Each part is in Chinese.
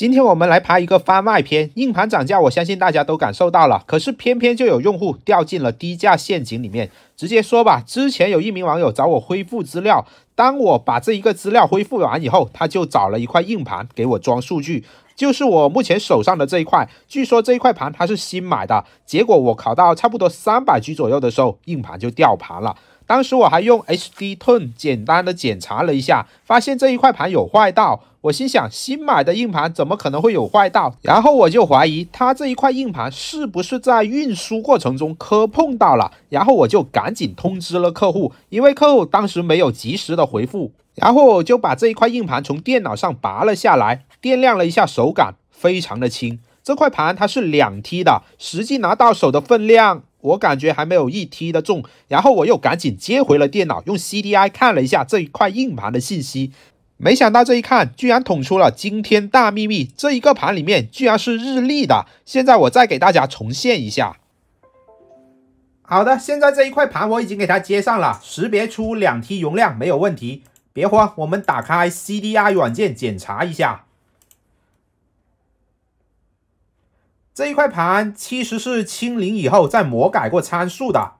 今天我们来拍一个番外篇，硬盘涨价，我相信大家都感受到了。可是偏偏就有用户掉进了低价陷阱里面。直接说吧，之前有一名网友找我恢复资料，当我把这一个资料恢复完以后，他就找了一块硬盘给我装数据，就是我目前手上的这一块。据说这一块盘他是新买的，结果我考到差不多三百 G 左右的时候，硬盘就掉盘了。当时我还用 HD Tune 简单的检查了一下，发现这一块盘有坏道。我心想，新买的硬盘怎么可能会有坏道？然后我就怀疑它这一块硬盘是不是在运输过程中磕碰到了。然后我就赶紧通知了客户，因为客户当时没有及时的回复。然后我就把这一块硬盘从电脑上拔了下来，掂量了一下，手感非常的轻。这块盘它是两 T 的，实际拿到手的分量。我感觉还没有一 T 的重，然后我又赶紧接回了电脑，用 CDI 看了一下这一块硬盘的信息。没想到这一看，居然捅出了惊天大秘密！这一个盘里面居然是日历的。现在我再给大家重现一下。好的，现在这一块盘我已经给它接上了，识别出两 T 容量没有问题。别慌，我们打开 CDI 软件检查一下。这一块盘其实是清零以后再魔改过参数的，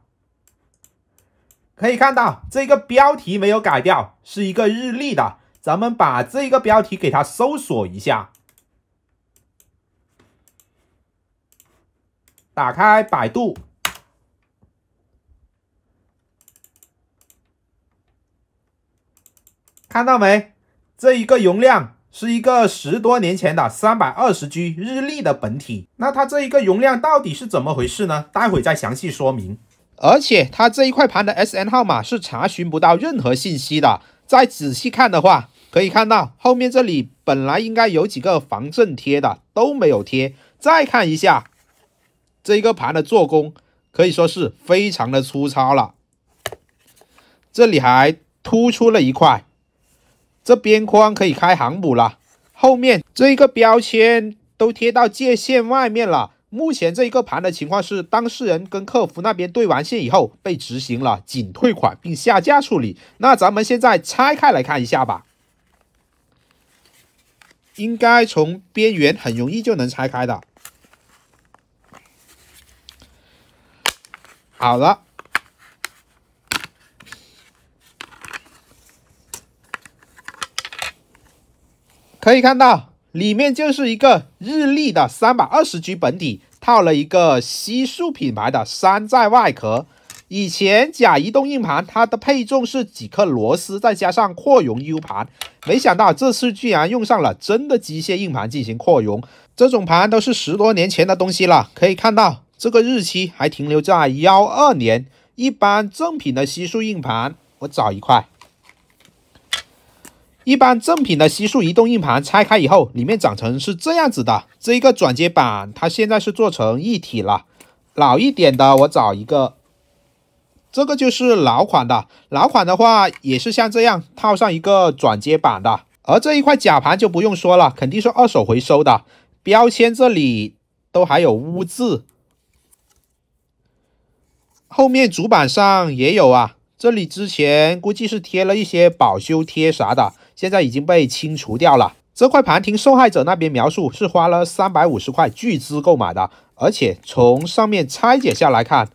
可以看到这个标题没有改掉，是一个日历的。咱们把这个标题给它搜索一下，打开百度，看到没？这一个容量。是一个十多年前的三百二十 G 日历的本体，那它这一个容量到底是怎么回事呢？待会再详细说明。而且它这一块盘的 SN 号码是查询不到任何信息的。再仔细看的话，可以看到后面这里本来应该有几个防震贴的都没有贴。再看一下这一个盘的做工，可以说是非常的粗糙了。这里还突出了一块。这边框可以开航母了，后面这一个标签都贴到界限外面了。目前这一个盘的情况是，当事人跟客服那边对完线以后，被执行了仅退款并下架处理。那咱们现在拆开来看一下吧，应该从边缘很容易就能拆开的。好了。可以看到，里面就是一个日立的三百二十 G 本体，套了一个西数品牌的山寨外壳。以前假移动硬盘，它的配重是几颗螺丝，再加上扩容 U 盘。没想到这次居然用上了真的机械硬盘进行扩容。这种盘都是十多年前的东西了。可以看到，这个日期还停留在幺二年。一般正品的西数硬盘，我找一块。一般正品的西数移动硬盘拆开以后，里面长成是这样子的。这一个转接板，它现在是做成一体了。老一点的，我找一个，这个就是老款的。老款的话，也是像这样套上一个转接板的。而这一块假盘就不用说了，肯定是二手回收的，标签这里都还有污渍，后面主板上也有啊。这里之前估计是贴了一些保修贴啥的。现在已经被清除掉了。这块盘听受害者那边描述是花了三百五十块巨资购买的，而且从上面拆解下来看，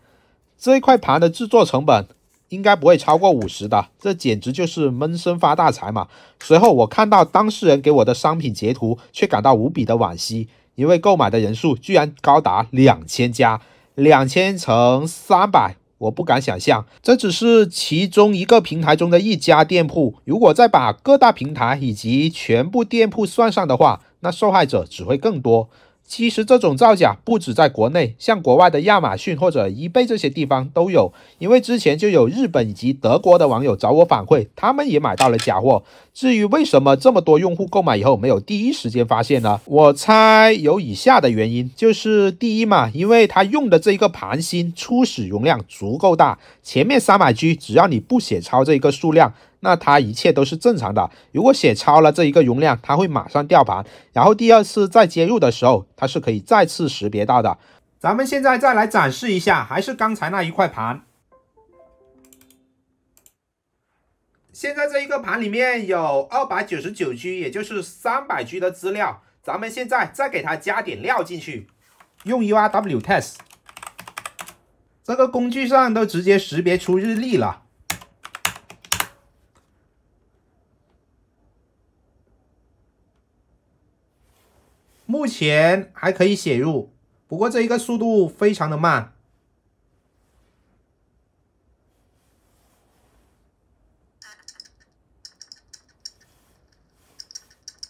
这一块盘的制作成本应该不会超过五十的，这简直就是闷声发大财嘛！随后我看到当事人给我的商品截图，却感到无比的惋惜，因为购买的人数居然高达两千家，两千乘三百。我不敢想象，这只是其中一个平台中的一家店铺。如果再把各大平台以及全部店铺算上的话，那受害者只会更多。其实这种造假不止在国内，像国外的亚马逊或者易贝这些地方都有。因为之前就有日本以及德国的网友找我反馈，他们也买到了假货。至于为什么这么多用户购买以后没有第一时间发现呢？我猜有以下的原因，就是第一嘛，因为他用的这一个盘芯初始容量足够大，前面三百 G 只要你不写超这一个数量。那它一切都是正常的。如果写超了这一个容量，它会马上掉盘。然后第二次再接入的时候，它是可以再次识别到的。咱们现在再来展示一下，还是刚才那一块盘。现在这一个盘里面有二百九十九 G，也就是三百 G 的资料。咱们现在再给它加点料进去，用 URW Test 这个工具上都直接识别出日历了。目前还可以写入，不过这一个速度非常的慢。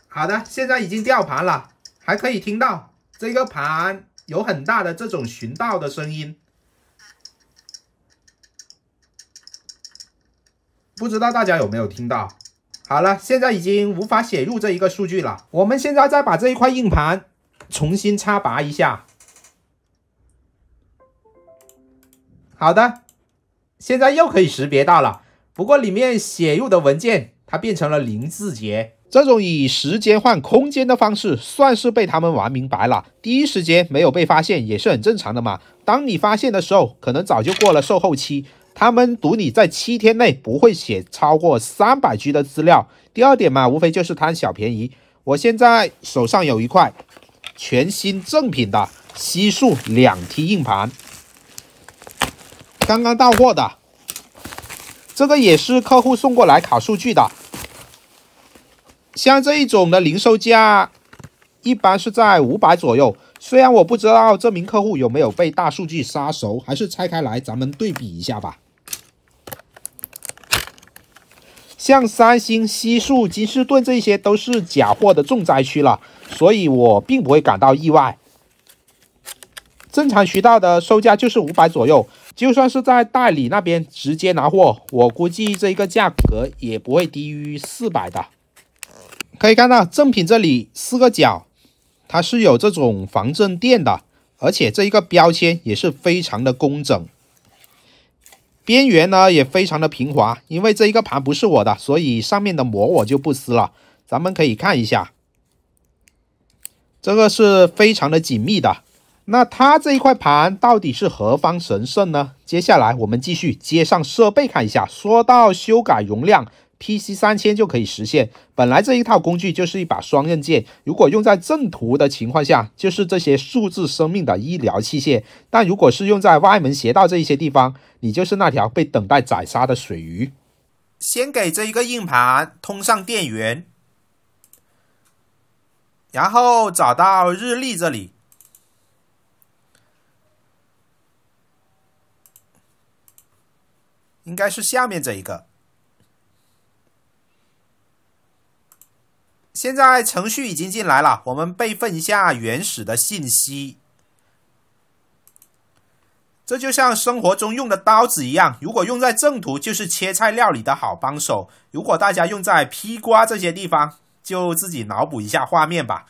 好的，现在已经掉盘了，还可以听到这个盘有很大的这种寻道的声音，不知道大家有没有听到？好了，现在已经无法写入这一个数据了。我们现在再把这一块硬盘重新插拔一下。好的，现在又可以识别到了。不过里面写入的文件它变成了零字节。这种以时间换空间的方式，算是被他们玩明白了。第一时间没有被发现也是很正常的嘛。当你发现的时候，可能早就过了售后期。他们赌你在七天内不会写超过三百 G 的资料。第二点嘛，无非就是贪小便宜。我现在手上有一块全新正品的西数两 T 硬盘，刚刚到货的，这个也是客户送过来卡数据的。像这一种的零售价一般是在五百左右。虽然我不知道这名客户有没有被大数据杀熟，还是拆开来咱们对比一下吧。像三星、西数、金士顿这些，都是假货的重灾区了，所以我并不会感到意外。正常渠道的售价就是五百左右，就算是在代理那边直接拿货，我估计这个价格也不会低于四百的。可以看到，正品这里四个角它是有这种防震垫的，而且这一个标签也是非常的工整。边缘呢也非常的平滑，因为这一个盘不是我的，所以上面的膜我就不撕了。咱们可以看一下，这个是非常的紧密的。那它这一块盘到底是何方神圣呢？接下来我们继续接上设备看一下。说到修改容量。PC 三千就可以实现。本来这一套工具就是一把双刃剑，如果用在正途的情况下，就是这些数字生命的医疗器械；但如果是用在歪门邪道这一些地方，你就是那条被等待宰杀的水鱼。先给这一个硬盘通上电源，然后找到日历这里，应该是下面这一个。现在程序已经进来了，我们备份一下原始的信息。这就像生活中用的刀子一样，如果用在正途，就是切菜料理的好帮手；如果大家用在劈瓜这些地方，就自己脑补一下画面吧。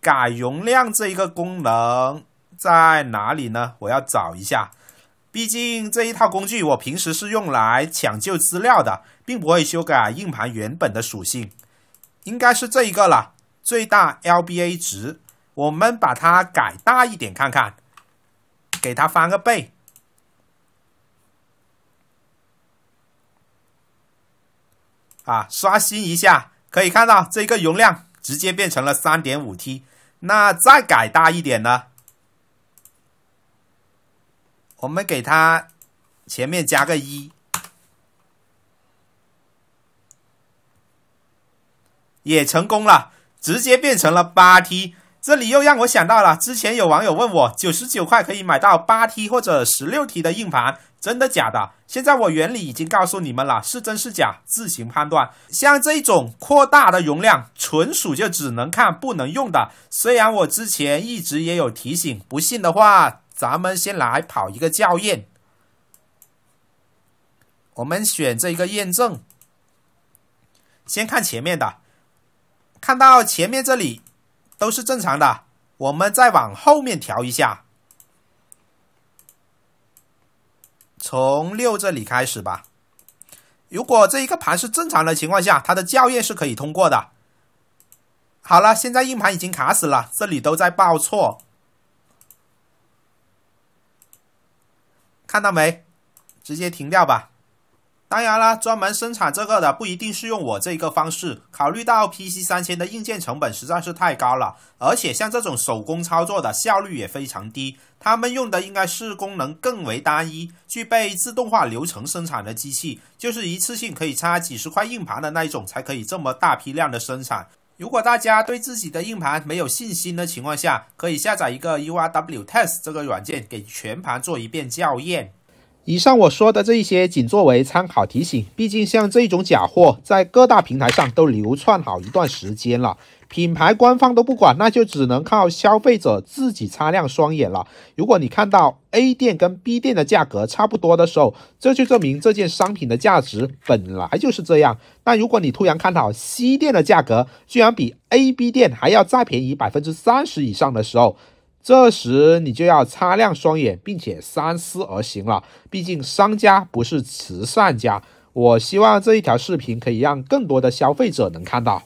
改容量这一个功能在哪里呢？我要找一下，毕竟这一套工具我平时是用来抢救资料的，并不会修改硬盘原本的属性。应该是这一个了，最大 LBA 值，我们把它改大一点看看，给它翻个倍，啊，刷新一下，可以看到这个容量直接变成了三点五 T，那再改大一点呢？我们给它前面加个一。也成功了，直接变成了八 T。这里又让我想到了，之前有网友问我，九十九块可以买到八 T 或者十六 T 的硬盘，真的假的？现在我原理已经告诉你们了，是真是假自行判断。像这种扩大的容量，纯属就只能看不能用的。虽然我之前一直也有提醒，不信的话，咱们先来跑一个校验。我们选这一个验证，先看前面的。看到前面这里都是正常的，我们再往后面调一下，从六这里开始吧。如果这一个盘是正常的情况下，它的校验是可以通过的。好了，现在硬盘已经卡死了，这里都在报错，看到没？直接停掉吧。当然啦，专门生产这个的不一定是用我这个方式。考虑到 PC 三千的硬件成本实在是太高了，而且像这种手工操作的效率也非常低，他们用的应该是功能更为单一、具备自动化流程生产的机器，就是一次性可以插几十块硬盘的那一种，才可以这么大批量的生产。如果大家对自己的硬盘没有信心的情况下，可以下载一个 UW r Test 这个软件给全盘做一遍校验。以上我说的这一些，仅作为参考提醒。毕竟像这种假货，在各大平台上都流窜好一段时间了，品牌官方都不管，那就只能靠消费者自己擦亮双眼了。如果你看到 A 店跟 B 店的价格差不多的时候，这就证明这件商品的价值本来就是这样。那如果你突然看到 C 店的价格居然比 A、B 店还要再便宜百分之三十以上的时候，这时，你就要擦亮双眼，并且三思而行了。毕竟，商家不是慈善家。我希望这一条视频可以让更多的消费者能看到。